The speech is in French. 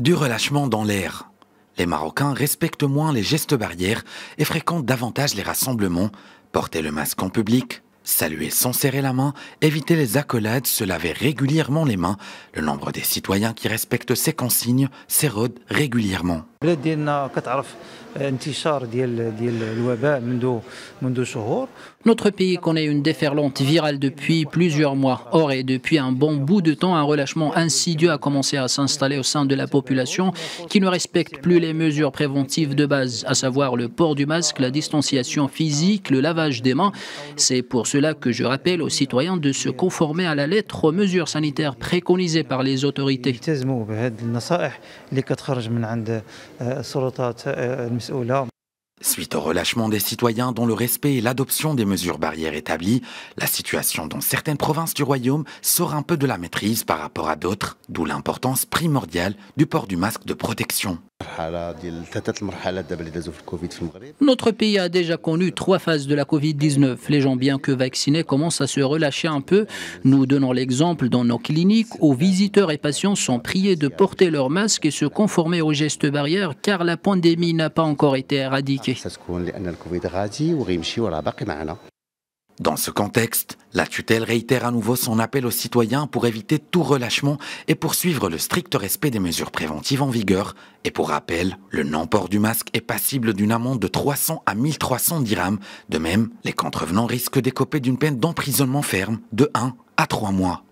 du relâchement dans l'air. Les Marocains respectent moins les gestes barrières et fréquentent davantage les rassemblements, porter le masque en public, saluer sans serrer la main, éviter les accolades, se laver régulièrement les mains. Le nombre des citoyens qui respectent ces consignes s'érode régulièrement. Notre pays connaît une déferlante virale depuis plusieurs mois. Or, et depuis un bon bout de temps, un relâchement insidieux a commencé à s'installer au sein de la population qui ne respecte plus les mesures préventives de base, à savoir le port du masque, la distanciation physique, le lavage des mains. C'est pour cela que je rappelle aux citoyens de se conformer à la lettre aux mesures sanitaires préconisées par les autorités. Suite au relâchement des citoyens dont le respect et l'adoption des mesures barrières établies, la situation dans certaines provinces du royaume sort un peu de la maîtrise par rapport à d'autres, d'où l'importance primordiale du port du masque de protection. Notre pays a déjà connu trois phases de la Covid-19. Les gens bien que vaccinés commencent à se relâcher un peu. Nous donnons l'exemple dans nos cliniques où visiteurs et patients sont priés de porter leur masque et se conformer aux gestes barrières car la pandémie n'a pas encore été éradiquée. Dans ce contexte, la tutelle réitère à nouveau son appel aux citoyens pour éviter tout relâchement et poursuivre le strict respect des mesures préventives en vigueur. Et pour rappel, le non-port du masque est passible d'une amende de 300 à 1300 dirhams. De même, les contrevenants risquent d'écoper d'une peine d'emprisonnement ferme de 1 à 3 mois.